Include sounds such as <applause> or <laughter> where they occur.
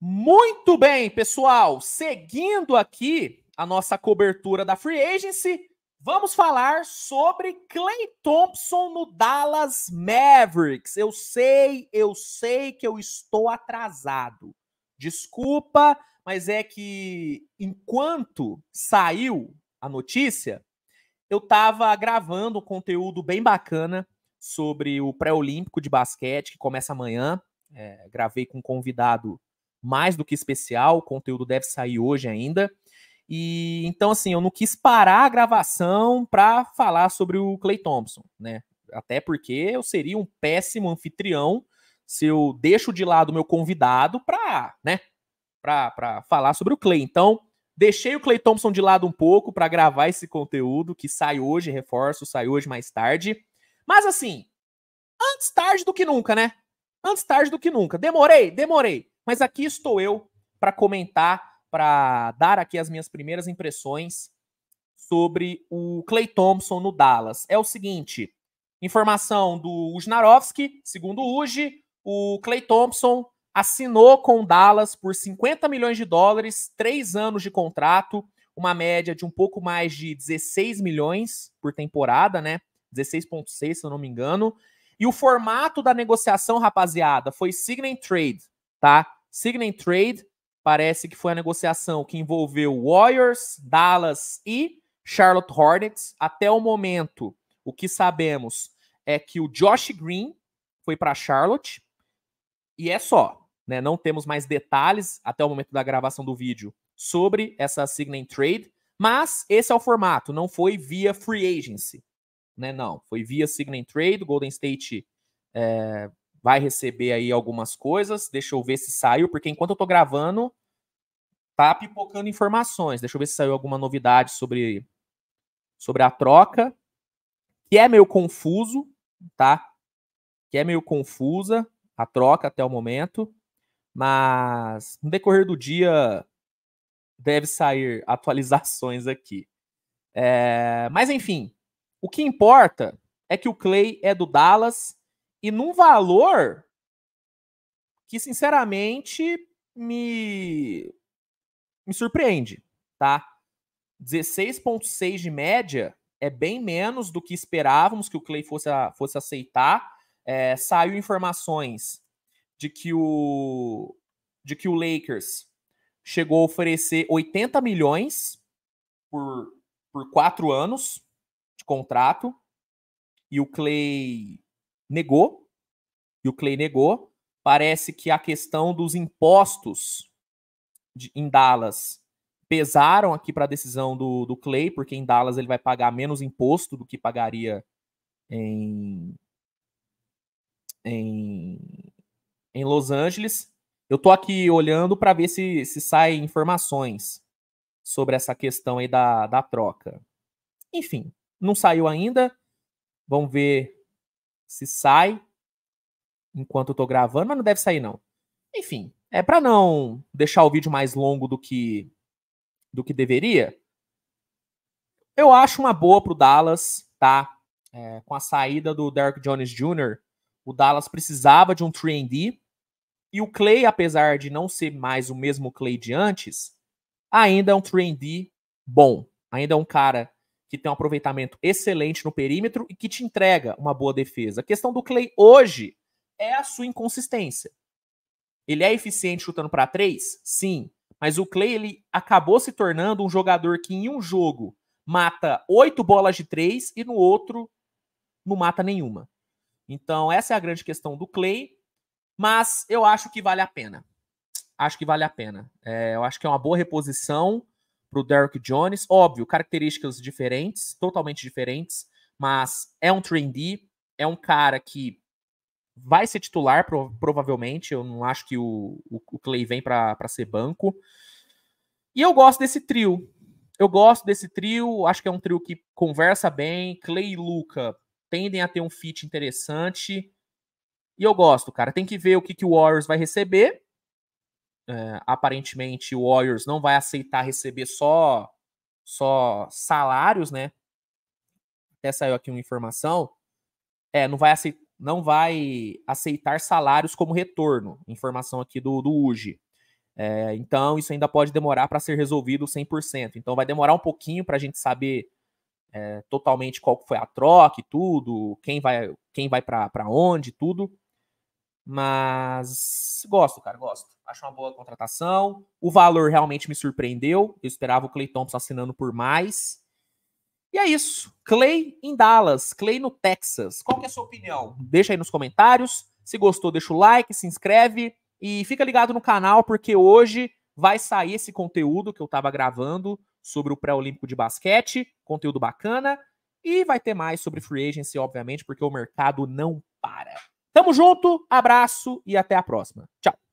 Muito bem, pessoal. Seguindo aqui a nossa cobertura da Free Agency, vamos falar sobre Clay Thompson no Dallas Mavericks. Eu sei, eu sei que eu estou atrasado. Desculpa, mas é que enquanto saiu a notícia, eu estava gravando um conteúdo bem bacana sobre o pré-olímpico de basquete que começa amanhã. É, gravei com um convidado mais do que especial, o conteúdo deve sair hoje ainda. E então assim, eu não quis parar a gravação para falar sobre o Clay Thompson, né? Até porque eu seria um péssimo anfitrião se eu deixo de lado o meu convidado para, né, para falar sobre o Clay. Então, deixei o Clay Thompson de lado um pouco para gravar esse conteúdo que sai hoje, reforço, sai hoje mais tarde. Mas assim, antes tarde do que nunca, né? Antes tarde do que nunca. Demorei, demorei. Mas aqui estou eu para comentar, para dar aqui as minhas primeiras impressões sobre o Clay Thompson no Dallas. É o seguinte, informação do Ujnarovski, segundo o Uji, o Clay Thompson assinou com o Dallas por 50 milhões de dólares, três anos de contrato, uma média de um pouco mais de 16 milhões por temporada, né? 16,6, se eu não me engano. E o formato da negociação, rapaziada, foi sign and trade, tá? Signing Trade parece que foi a negociação que envolveu Warriors, Dallas e Charlotte Hornets. Até o momento, o que sabemos é que o Josh Green foi para Charlotte e é só. Né? Não temos mais detalhes até o momento da gravação do vídeo sobre essa signing trade, mas esse é o formato, não foi via free agency, né? Não, foi via signing trade. O Golden State é, vai receber aí algumas coisas. Deixa eu ver se saiu, porque enquanto eu tô gravando, tá pipocando informações. Deixa eu ver se saiu alguma novidade sobre, sobre a troca, que é meio confuso, tá? Que é meio confusa a troca até o momento, mas no decorrer do dia deve sair <laughs> atualizações aqui. É, mas enfim, o que importa é que o Clay é do Dallas e num valor que, sinceramente, me, me surpreende, tá? 16,6 de média é bem menos do que esperávamos que o Clay fosse, a, fosse aceitar. É, saiu informações de que o de que o Lakers chegou a oferecer 80 milhões por, por quatro anos de contrato e o Clay negou, e o Clay negou. Parece que a questão dos impostos de, em Dallas pesaram aqui para a decisão do, do Clay, porque em Dallas ele vai pagar menos imposto do que pagaria em, em, em Los Angeles. Eu tô aqui olhando para ver se, se saem informações sobre essa questão aí da, da troca. Enfim, não saiu ainda. Vamos ver se sai enquanto eu tô gravando, mas não deve sair não. Enfim, é para não deixar o vídeo mais longo do que do que deveria. Eu acho uma boa pro Dallas, tá? É, com a saída do Derrick Jones Jr., o Dallas precisava de um 3D. E o Clay, apesar de não ser mais o mesmo Clay de antes, ainda é um 3D bom. Ainda é um cara que tem um aproveitamento excelente no perímetro e que te entrega uma boa defesa. A questão do Clay hoje é a sua inconsistência. Ele é eficiente chutando para três? Sim. Mas o Clay ele acabou se tornando um jogador que em um jogo mata oito bolas de três e no outro não mata nenhuma. Então, essa é a grande questão do Clay, mas eu acho que vale a pena. Acho que vale a pena. É, eu acho que é uma boa reposição para o Derrick Jones. Óbvio, características diferentes, totalmente diferentes, mas é um trendy, é um cara que vai ser titular, pro, provavelmente. Eu não acho que o, o, o Clay vem para ser banco. E eu gosto desse trio. Eu gosto desse trio, acho que é um trio que conversa bem. Clay e Luca tendem a ter um fit interessante. E eu gosto, cara. Tem que ver o que, que o Warriors vai receber é, aparentemente o Warriors não vai aceitar receber só só salários, né? Até saiu aqui uma informação. É, não vai aceitar, não vai aceitar salários como retorno. Informação aqui do, do UGI. É, então, isso ainda pode demorar para ser resolvido 100%. Então, vai demorar um pouquinho para a gente saber é, totalmente qual foi a troca e tudo, quem vai, quem vai para onde tudo. Mas gosto, cara, gosto. Acho uma boa contratação. O valor realmente me surpreendeu. Eu esperava o Clay Thompson assinando por mais. E é isso. Clay em Dallas, Clay no Texas. Qual é a sua opinião? Deixa aí nos comentários. Se gostou, deixa o like, se inscreve e fica ligado no canal porque hoje vai sair esse conteúdo que eu estava gravando sobre o pré-olímpico de basquete, conteúdo bacana, e vai ter mais sobre free agency, obviamente, porque o mercado não para. Tamo junto, abraço e até a próxima. Tchau.